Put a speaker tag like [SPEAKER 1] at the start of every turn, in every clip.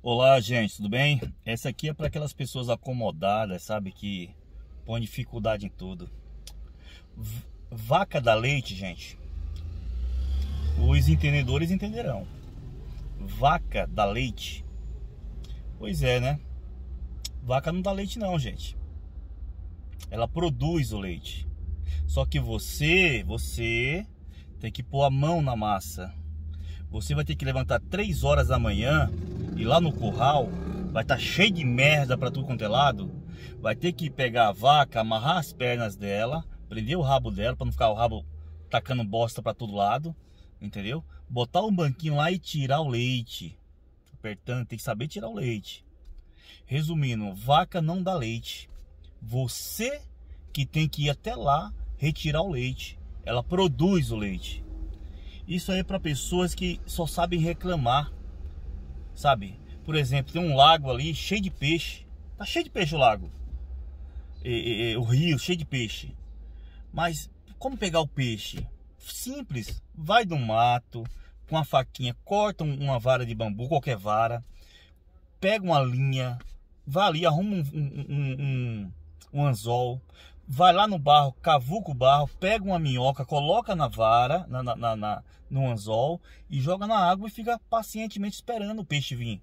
[SPEAKER 1] Olá, gente, tudo bem? Essa aqui é para aquelas pessoas acomodadas, sabe, que põe dificuldade em tudo. vaca da leite, gente. Os entendedores entenderão. Vaca da leite. Pois é, né? Vaca não dá leite não, gente. Ela produz o leite. Só que você, você tem que pôr a mão na massa. Você vai ter que levantar 3 horas da manhã e lá no curral vai estar tá cheio de merda para tudo quanto é lado, vai ter que pegar a vaca, amarrar as pernas dela, prender o rabo dela para não ficar o rabo tacando bosta para todo lado, entendeu? Botar um banquinho lá e tirar o leite. Apertando, tem que saber tirar o leite. Resumindo, vaca não dá leite. Você que tem que ir até lá retirar o leite. Ela produz o leite. Isso aí é para pessoas que só sabem reclamar sabe? Por exemplo, tem um lago ali cheio de peixe. Tá cheio de peixe o lago. E, e, o rio cheio de peixe. Mas como pegar o peixe? Simples. Vai do mato com a faquinha, corta uma vara de bambu, qualquer vara, pega uma linha, vai ali, arruma um, um, um, um anzol, vai lá no barro, cavuca o barro, pega uma minhoca, coloca na vara, na, na, na, no anzol e joga na água e fica pacientemente esperando o peixe vir.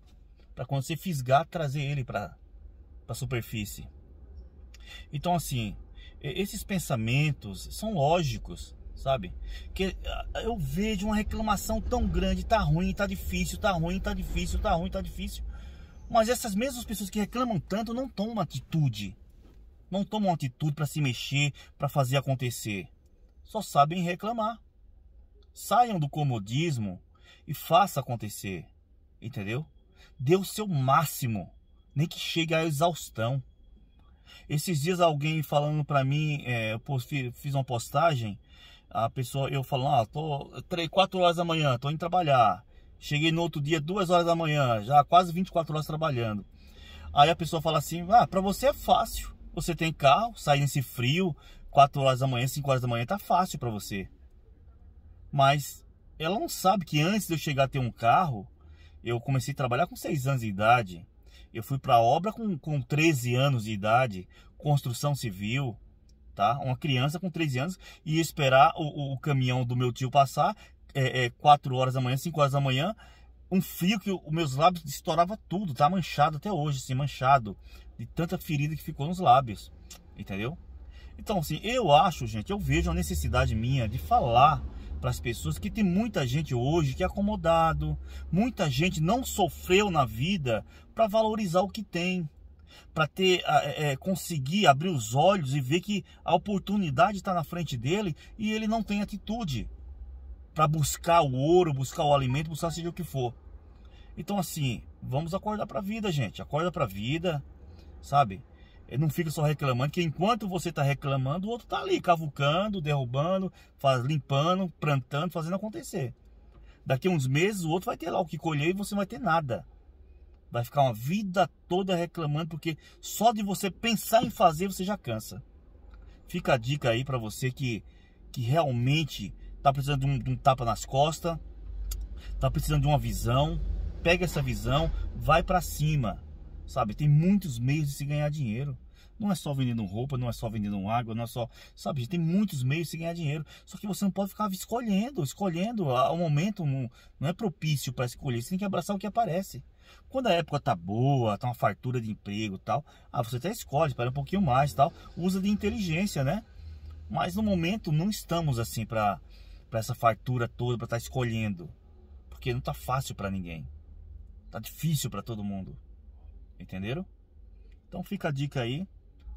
[SPEAKER 1] Para quando você fisgar, trazer ele para a superfície. Então, assim, esses pensamentos são lógicos, sabe? Que ah, eu vejo uma reclamação tão grande: tá ruim, tá difícil, tá ruim, tá difícil, tá ruim, tá difícil. Mas essas mesmas pessoas que reclamam tanto não tomam atitude não tomam atitude para se mexer, para fazer acontecer. Só sabem reclamar. Saiam do comodismo e faça acontecer. Entendeu? Dê o seu máximo, nem que chegue à exaustão. Esses dias alguém falando para mim, é, eu fiz uma postagem, a pessoa eu falando, ah, tô três, quatro horas da manhã, tô indo trabalhar. Cheguei no outro dia, duas horas da manhã, já quase 24 horas trabalhando. Aí a pessoa fala assim: "Ah, para você é fácil". Você tem carro, sair nesse frio, 4 horas da manhã, 5 horas da manhã, tá fácil para você. Mas ela não sabe que antes de eu chegar a ter um carro, eu comecei a trabalhar com 6 anos de idade. Eu fui para obra com, com 13 anos de idade, construção civil, tá? Uma criança com 13 anos e esperar o, o, caminhão do meu tio passar é, é, 4 horas da manhã, 5 horas da manhã, um frio que os meus lábios estourava tudo, tá manchado até hoje, assim, manchado de tanta ferida que ficou nos lábios, entendeu? Então, assim, eu acho, gente, eu vejo a necessidade minha de falar para as pessoas que tem muita gente hoje que é acomodado, muita gente não sofreu na vida para valorizar o que tem, para ter é, é, conseguir abrir os olhos e ver que a oportunidade está na frente dele e ele não tem atitude para buscar o ouro, buscar o alimento, buscar seja o que for. Então assim, vamos acordar para a vida, gente. Acorda para a vida sabe? Ele não fica só reclamando, que enquanto você está reclamando, o outro está ali cavucando, derrubando, faz, limpando, plantando, fazendo acontecer. Daqui a uns meses o outro vai ter lá o que colher e você não vai ter nada. Vai ficar uma vida toda reclamando porque só de você pensar em fazer você já cansa. Fica a dica aí para você que, que realmente está precisando de um, de um tapa nas costas, está precisando de uma visão. Pega essa visão, vai para cima Sabe, tem muitos meios de se ganhar dinheiro. Não é só vendendo roupa, não é só vendendo água, não é só. Sabe, tem muitos meios de se ganhar dinheiro. Só que você não pode ficar escolhendo, escolhendo. O momento não, não é propício para escolher. Você tem que abraçar o que aparece. Quando a época tá boa, tá uma fartura de emprego tal, ah, você até escolhe, espera um pouquinho mais tal. Usa de inteligência, né? Mas no momento não estamos assim para essa fartura toda, para estar tá escolhendo. Porque não tá fácil para ninguém. Tá difícil para todo mundo. Entenderam? Então fica a dica aí.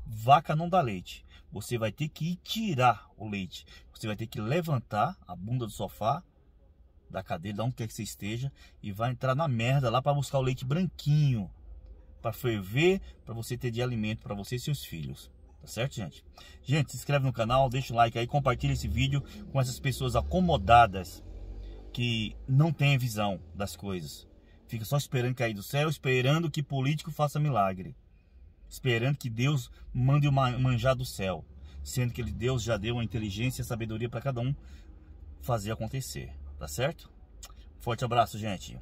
[SPEAKER 1] Vaca não dá leite. Você vai ter que ir tirar o leite. Você vai ter que levantar a bunda do sofá, da cadeira, de onde quer que você esteja, e vai entrar na merda lá para buscar o leite branquinho. Para ferver, para você ter de alimento para você e seus filhos. Tá certo, gente? Gente, se inscreve no canal, deixa o like aí, compartilha esse vídeo com essas pessoas acomodadas que não têm visão das coisas. Fica só esperando cair do céu, esperando que político faça milagre. Esperando que Deus mande o manjar do céu. Sendo que Deus já deu a inteligência e a sabedoria para cada um fazer acontecer. Tá certo? Forte abraço, gente.